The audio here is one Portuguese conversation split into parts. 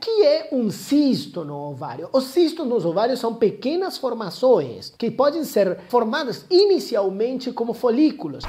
que é um cisto no ovário? Os cistos nos ovários são pequenas formações que podem ser formadas inicialmente como folículos.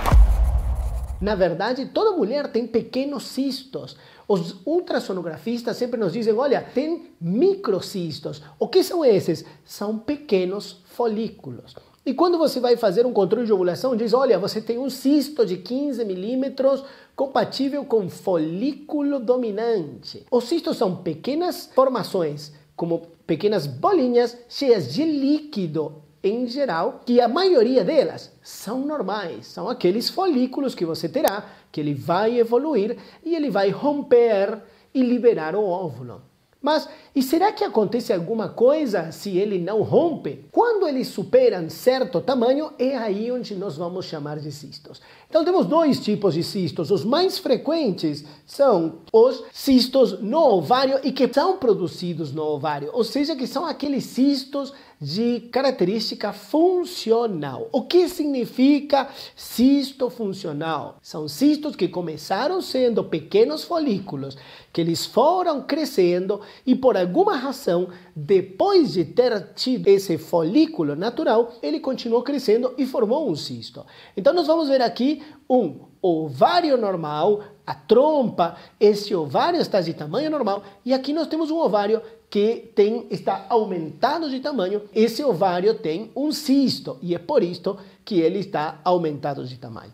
Na verdade, toda mulher tem pequenos cistos. Os ultrassonografistas sempre nos dizem: olha, tem microcistos. O que são esses? São pequenos folículos. E quando você vai fazer um controle de ovulação, diz: olha, você tem um cisto de 15 milímetros compatível com folículo dominante. Os cistos são pequenas formações, como pequenas bolinhas cheias de líquido em geral, que a maioria delas são normais, são aqueles folículos que você terá, que ele vai evoluir e ele vai romper e liberar o óvulo. Mas e será que acontece alguma coisa se ele não rompe? Quando eles superam certo tamanho, é aí onde nós vamos chamar de cistos. Então temos dois tipos de cistos. Os mais frequentes são os cistos no ovário e que são produzidos no ovário, ou seja, que são aqueles cistos de característica funcional. O que significa cisto funcional? São cistos que começaram sendo pequenos folículos, que eles foram crescendo e por alguma razão, depois de ter tido esse folículo natural, ele continuou crescendo e formou um cisto. Então nós vamos ver aqui um ovário normal, a trompa, esse ovário está de tamanho normal e aqui nós temos um ovário que tem está aumentado de tamanho. Esse ovário tem um cisto e é por isso que ele está aumentado de tamanho.